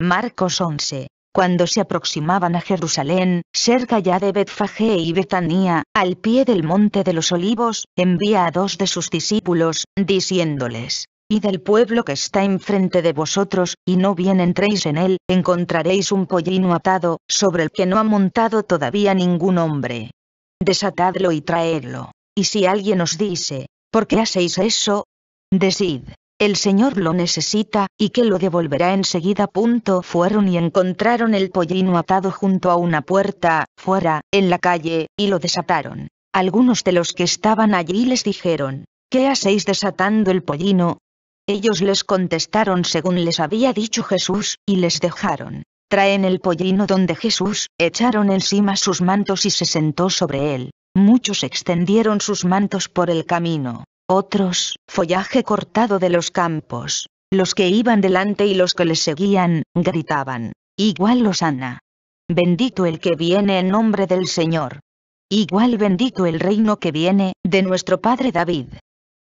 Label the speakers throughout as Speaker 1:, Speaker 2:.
Speaker 1: Marcos 11. Cuando se aproximaban a Jerusalén, cerca ya de Betfagé y Betanía, al pie del monte de los olivos, envía a dos de sus discípulos, diciéndoles, y del pueblo que está enfrente de vosotros, y no bien entréis en él, encontraréis un pollino atado, sobre el que no ha montado todavía ningún hombre. Desatadlo y traedlo. Y si alguien os dice, ¿por qué hacéis eso? Decid, el señor lo necesita, y que lo devolverá enseguida. Punto. Fueron y encontraron el pollino atado junto a una puerta, fuera, en la calle, y lo desataron. Algunos de los que estaban allí les dijeron, ¿qué hacéis desatando el pollino? Ellos les contestaron según les había dicho Jesús, y les dejaron. Traen el pollino donde Jesús, echaron encima sus mantos y se sentó sobre él. Muchos extendieron sus mantos por el camino, otros, follaje cortado de los campos. Los que iban delante y los que les seguían, gritaban. Igual los Ana! Bendito el que viene en nombre del Señor. Igual bendito el reino que viene, de nuestro padre David.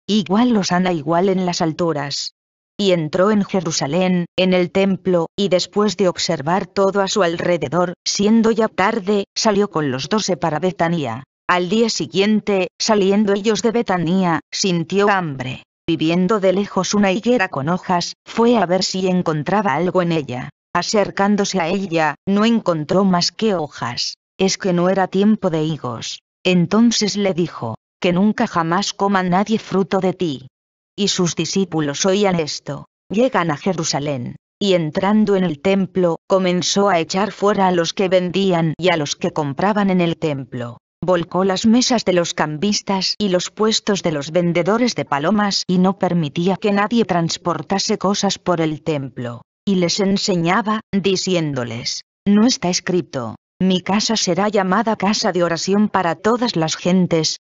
Speaker 1: Igual los Ana igual en las alturas. Y entró en Jerusalén, en el templo, y después de observar todo a su alrededor, siendo ya tarde, salió con los doce para Betania. Al día siguiente, saliendo ellos de Betanía, sintió hambre. Viviendo de lejos una higuera con hojas, fue a ver si encontraba algo en ella. Acercándose a ella, no encontró más que hojas. Es que no era tiempo de higos. Entonces le dijo, que nunca jamás coma nadie fruto de ti. Y sus discípulos oían esto. Llegan a Jerusalén. Y entrando en el templo, comenzó a echar fuera a los que vendían y a los que compraban en el templo volcó las mesas de los cambistas y los puestos de los vendedores de palomas y no permitía que nadie transportase cosas por el templo. Y les enseñaba, diciéndoles, no está escrito, mi casa será llamada casa de oración para todas las gentes,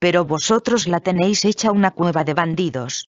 Speaker 1: pero vosotros la tenéis hecha una cueva de bandidos.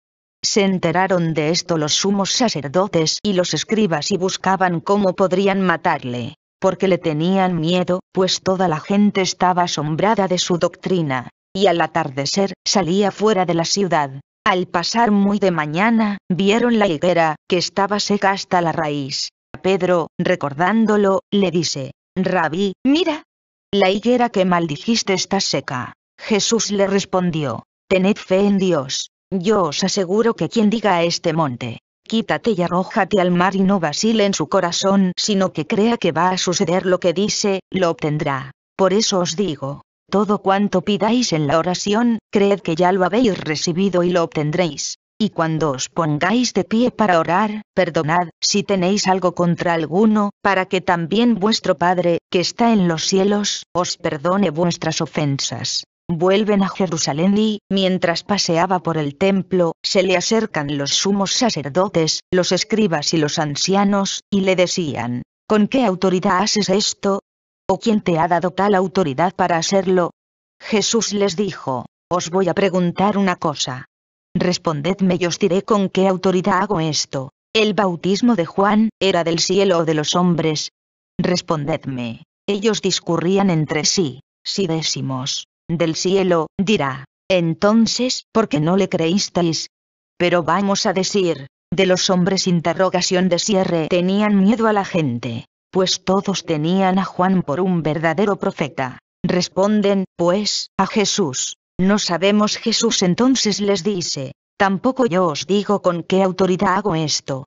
Speaker 1: Se enteraron de esto los sumos sacerdotes y los escribas y buscaban cómo podrían matarle porque le tenían miedo, pues toda la gente estaba asombrada de su doctrina, y al atardecer salía fuera de la ciudad. Al pasar muy de mañana, vieron la higuera, que estaba seca hasta la raíz. Pedro, recordándolo, le dice, Rabí, mira, la higuera que maldijiste está seca. Jesús le respondió, Tened fe en Dios, yo os aseguro que quien diga a este monte, quítate y arrójate al mar y no vacile en su corazón, sino que crea que va a suceder lo que dice, lo obtendrá. Por eso os digo, todo cuanto pidáis en la oración, creed que ya lo habéis recibido y lo obtendréis. Y cuando os pongáis de pie para orar, perdonad, si tenéis algo contra alguno, para que también vuestro Padre, que está en los cielos, os perdone vuestras ofensas vuelven a Jerusalén y, mientras paseaba por el templo, se le acercan los sumos sacerdotes, los escribas y los ancianos, y le decían, ¿con qué autoridad haces esto? ¿O quién te ha dado tal autoridad para hacerlo? Jesús les dijo, os voy a preguntar una cosa. Respondedme y os diré con qué autoridad hago esto. ¿El bautismo de Juan era del cielo o de los hombres? Respondedme. Ellos discurrían entre sí, si décimos del cielo, dirá, entonces, ¿por qué no le creísteis? Pero vamos a decir, de los hombres interrogación de cierre tenían miedo a la gente, pues todos tenían a Juan por un verdadero profeta. Responden, pues, a Jesús. No sabemos Jesús entonces les dice, tampoco yo os digo con qué autoridad hago esto,